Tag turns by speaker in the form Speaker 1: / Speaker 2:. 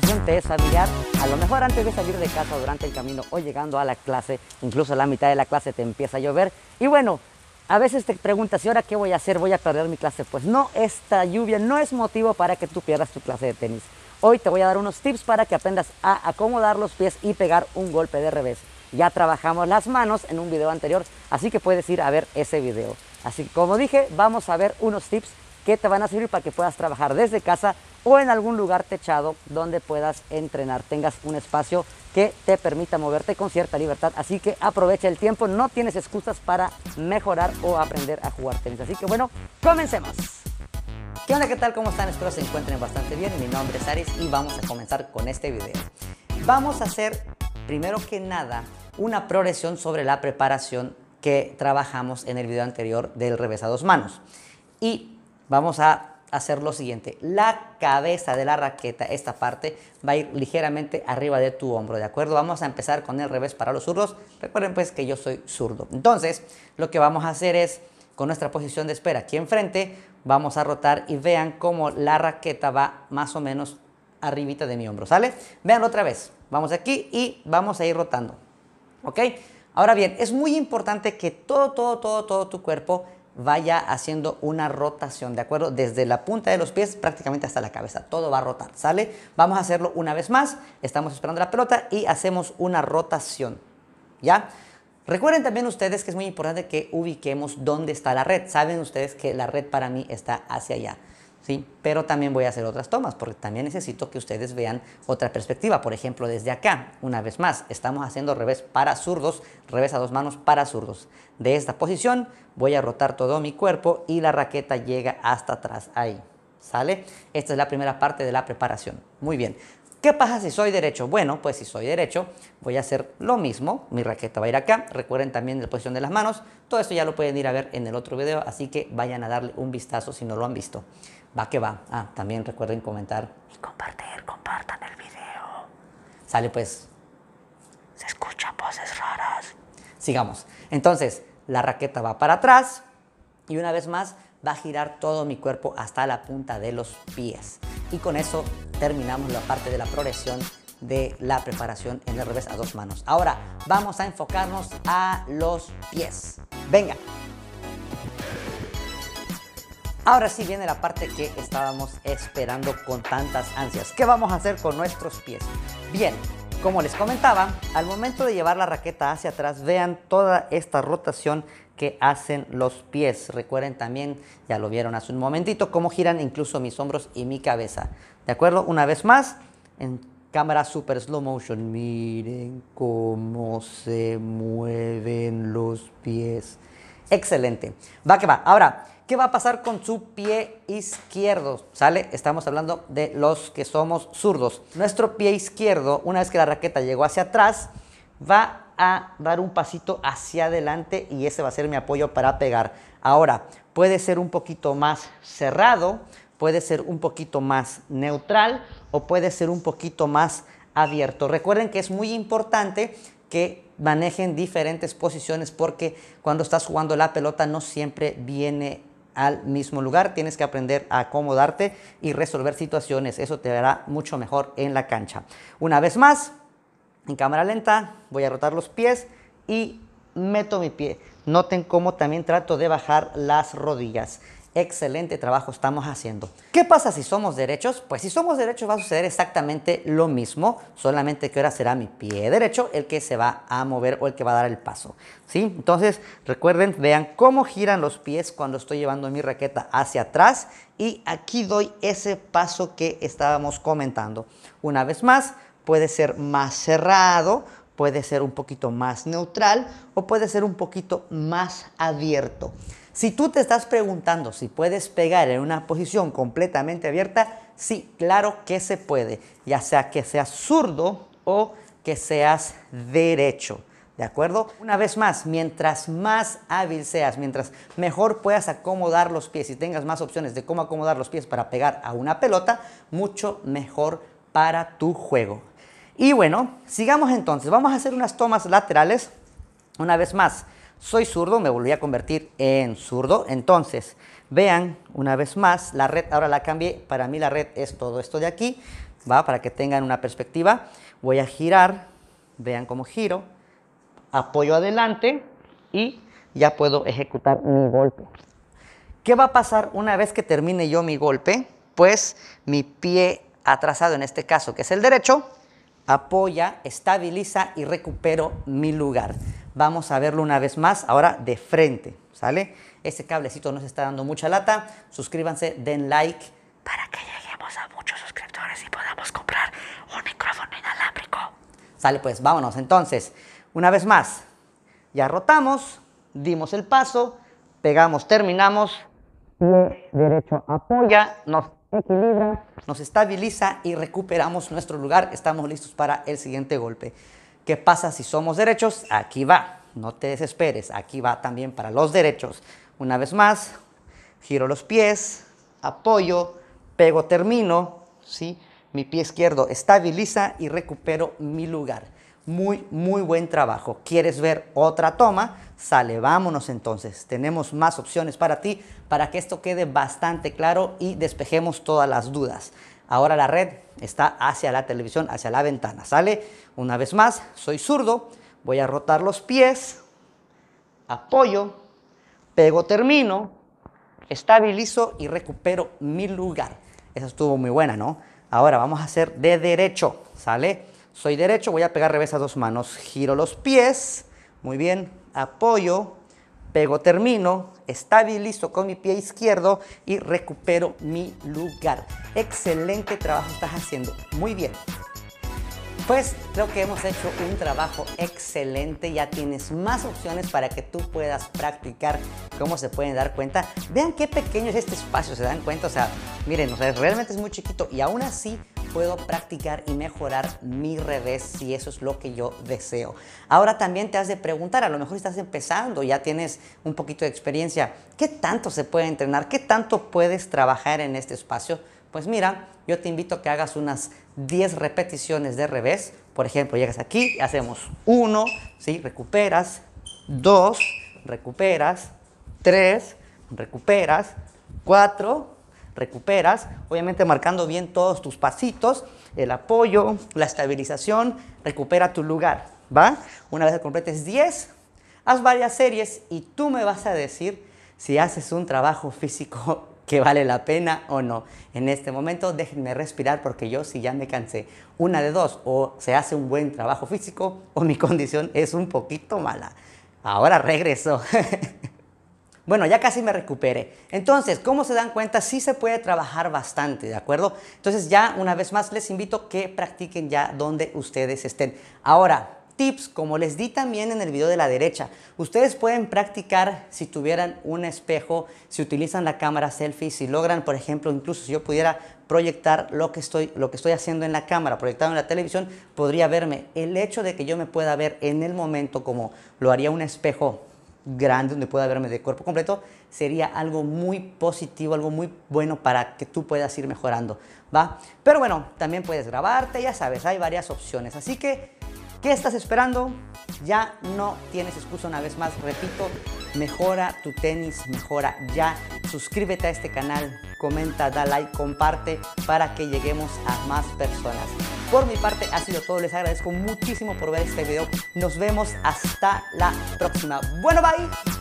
Speaker 1: gente te es a lo mejor antes de salir de casa durante el camino o llegando a la clase, incluso a la mitad de la clase te empieza a llover. Y bueno, a veces te preguntas, ¿y ahora qué voy a hacer? ¿Voy a perder mi clase? Pues no, esta lluvia no es motivo para que tú pierdas tu clase de tenis. Hoy te voy a dar unos tips para que aprendas a acomodar los pies y pegar un golpe de revés. Ya trabajamos las manos en un video anterior, así que puedes ir a ver ese video. Así que como dije, vamos a ver unos tips que te van a servir para que puedas trabajar desde casa o en algún lugar techado donde puedas entrenar, tengas un espacio que te permita moverte con cierta libertad. Así que aprovecha el tiempo, no tienes excusas para mejorar o aprender a jugar tenis. Así que bueno, comencemos. ¿Qué onda? ¿Qué tal? ¿Cómo están? Espero se encuentren bastante bien. Mi nombre es Aris y vamos a comenzar con este video. Vamos a hacer, primero que nada, una progresión sobre la preparación que trabajamos en el video anterior del revés a dos manos. Y vamos a hacer lo siguiente. La cabeza de la raqueta, esta parte, va a ir ligeramente arriba de tu hombro, ¿de acuerdo? Vamos a empezar con el revés para los zurdos. Recuerden pues que yo soy zurdo. Entonces, lo que vamos a hacer es, con nuestra posición de espera aquí enfrente, vamos a rotar y vean cómo la raqueta va más o menos arribita de mi hombro, ¿sale? Vean otra vez. Vamos aquí y vamos a ir rotando, ¿ok? Ahora bien, es muy importante que todo, todo, todo, todo tu cuerpo vaya haciendo una rotación, ¿de acuerdo? Desde la punta de los pies prácticamente hasta la cabeza, todo va a rotar, ¿sale? Vamos a hacerlo una vez más, estamos esperando la pelota y hacemos una rotación, ¿ya? Recuerden también ustedes que es muy importante que ubiquemos dónde está la red. Saben ustedes que la red para mí está hacia allá. ¿sí? Pero también voy a hacer otras tomas porque también necesito que ustedes vean otra perspectiva. Por ejemplo, desde acá, una vez más, estamos haciendo revés para zurdos, revés a dos manos para zurdos. De esta posición voy a rotar todo mi cuerpo y la raqueta llega hasta atrás, ahí. ¿Sale? Esta es la primera parte de la preparación. Muy bien. ¿Qué pasa si soy derecho? Bueno, pues si soy derecho, voy a hacer lo mismo. Mi raqueta va a ir acá. Recuerden también la posición de las manos. Todo esto ya lo pueden ir a ver en el otro video, así que vayan a darle un vistazo si no lo han visto. Va que va. Ah, también recuerden comentar y compartir. Compartan el video. Sale pues. Se escuchan voces raras. Sigamos. Entonces, la raqueta va para atrás y una vez más va a girar todo mi cuerpo hasta la punta de los pies. Y con eso terminamos la parte de la progresión de la preparación en el revés a dos manos. Ahora vamos a enfocarnos a los pies. Venga. Ahora sí viene la parte que estábamos esperando con tantas ansias. ¿Qué vamos a hacer con nuestros pies? Bien, como les comentaba, al momento de llevar la raqueta hacia atrás, vean toda esta rotación que hacen los pies. Recuerden también, ya lo vieron hace un momentito, cómo giran incluso mis hombros y mi cabeza. ¿De acuerdo? Una vez más, en cámara super slow motion. Miren cómo se mueven los pies. Excelente. Va que va. Ahora, ¿qué va a pasar con su pie izquierdo? ¿Sale? Estamos hablando de los que somos zurdos. Nuestro pie izquierdo, una vez que la raqueta llegó hacia atrás, va a dar un pasito hacia adelante y ese va a ser mi apoyo para pegar. Ahora, puede ser un poquito más cerrado, puede ser un poquito más neutral o puede ser un poquito más abierto. Recuerden que es muy importante que manejen diferentes posiciones porque cuando estás jugando la pelota no siempre viene al mismo lugar. Tienes que aprender a acomodarte y resolver situaciones. Eso te hará mucho mejor en la cancha. Una vez más, en cámara lenta voy a rotar los pies y meto mi pie. Noten cómo también trato de bajar las rodillas. Excelente trabajo estamos haciendo. ¿Qué pasa si somos derechos? Pues si somos derechos va a suceder exactamente lo mismo, solamente que ahora será mi pie derecho el que se va a mover o el que va a dar el paso. ¿sí? Entonces recuerden, vean cómo giran los pies cuando estoy llevando mi raqueta hacia atrás y aquí doy ese paso que estábamos comentando. Una vez más, puede ser más cerrado, puede ser un poquito más neutral o puede ser un poquito más abierto. Si tú te estás preguntando si puedes pegar en una posición completamente abierta, sí, claro que se puede, ya sea que seas zurdo o que seas derecho. ¿De acuerdo? Una vez más, mientras más hábil seas, mientras mejor puedas acomodar los pies y tengas más opciones de cómo acomodar los pies para pegar a una pelota, mucho mejor para tu juego. Y bueno, sigamos entonces. Vamos a hacer unas tomas laterales. Una vez más, soy zurdo, me volví a convertir en zurdo. Entonces, vean una vez más, la red ahora la cambié. Para mí la red es todo esto de aquí, ¿va? Para que tengan una perspectiva. Voy a girar, vean cómo giro. Apoyo adelante y ya puedo ejecutar mi golpe. ¿Qué va a pasar una vez que termine yo mi golpe? Pues mi pie atrasado, en este caso que es el derecho, apoya, estabiliza y recupero mi lugar. Vamos a verlo una vez más, ahora de frente, ¿sale? Ese cablecito nos está dando mucha lata. Suscríbanse, den like para que lleguemos a muchos suscriptores y podamos comprar un micrófono inalámbrico. Sale pues, vámonos. Entonces, una vez más, ya rotamos, dimos el paso, pegamos, terminamos, pie derecho apoya, nos nos estabiliza y recuperamos nuestro lugar. Estamos listos para el siguiente golpe. ¿Qué pasa si somos derechos? Aquí va. No te desesperes. Aquí va también para los derechos. Una vez más, giro los pies, apoyo, pego, termino. ¿sí? Mi pie izquierdo estabiliza y recupero mi lugar. Muy, muy buen trabajo. ¿Quieres ver otra toma? Sale, vámonos entonces. Tenemos más opciones para ti para que esto quede bastante claro y despejemos todas las dudas. Ahora la red está hacia la televisión, hacia la ventana. Sale, una vez más, soy zurdo, voy a rotar los pies, apoyo, pego, termino, estabilizo y recupero mi lugar. Esa estuvo muy buena, ¿no? Ahora vamos a hacer de derecho, ¿sale? Soy derecho, voy a pegar revés a dos manos, giro los pies, muy bien, apoyo, pego termino, estabilizo con mi pie izquierdo y recupero mi lugar. Excelente trabajo estás haciendo. Muy bien. Pues creo que hemos hecho un trabajo excelente, ya tienes más opciones para que tú puedas practicar, ¿Cómo se pueden dar cuenta. Vean qué pequeño es este espacio, se dan cuenta, o sea, miren, realmente es muy chiquito y aún así puedo practicar y mejorar mi revés si eso es lo que yo deseo. Ahora también te has de preguntar, a lo mejor estás empezando, ya tienes un poquito de experiencia, ¿qué tanto se puede entrenar? ¿Qué tanto puedes trabajar en este espacio? Pues mira, yo te invito a que hagas unas 10 repeticiones de revés. Por ejemplo, llegas aquí, hacemos 1, ¿sí? recuperas, 2, recuperas, 3, recuperas, 4, recuperas, obviamente marcando bien todos tus pasitos, el apoyo, la estabilización, recupera tu lugar, ¿va? Una vez que completes 10, haz varias series y tú me vas a decir si haces un trabajo físico que vale la pena o no. En este momento déjenme respirar porque yo si ya me cansé. Una de dos, o se hace un buen trabajo físico o mi condición es un poquito mala. Ahora regreso. Bueno, ya casi me recupere. Entonces, ¿cómo se dan cuenta, sí se puede trabajar bastante, ¿de acuerdo? Entonces ya una vez más les invito que practiquen ya donde ustedes estén. Ahora, tips, como les di también en el video de la derecha. Ustedes pueden practicar si tuvieran un espejo, si utilizan la cámara selfie, si logran, por ejemplo, incluso si yo pudiera proyectar lo que estoy, lo que estoy haciendo en la cámara, proyectado en la televisión, podría verme. El hecho de que yo me pueda ver en el momento como lo haría un espejo grande, donde pueda verme de cuerpo completo, sería algo muy positivo, algo muy bueno para que tú puedas ir mejorando, ¿va? Pero bueno, también puedes grabarte, ya sabes, hay varias opciones. Así que, ¿qué estás esperando? Ya no tienes excusa una vez más, repito, mejora tu tenis, mejora ya Suscríbete a este canal, comenta, da like, comparte para que lleguemos a más personas. Por mi parte ha sido todo, les agradezco muchísimo por ver este video. Nos vemos hasta la próxima. Bueno, bye.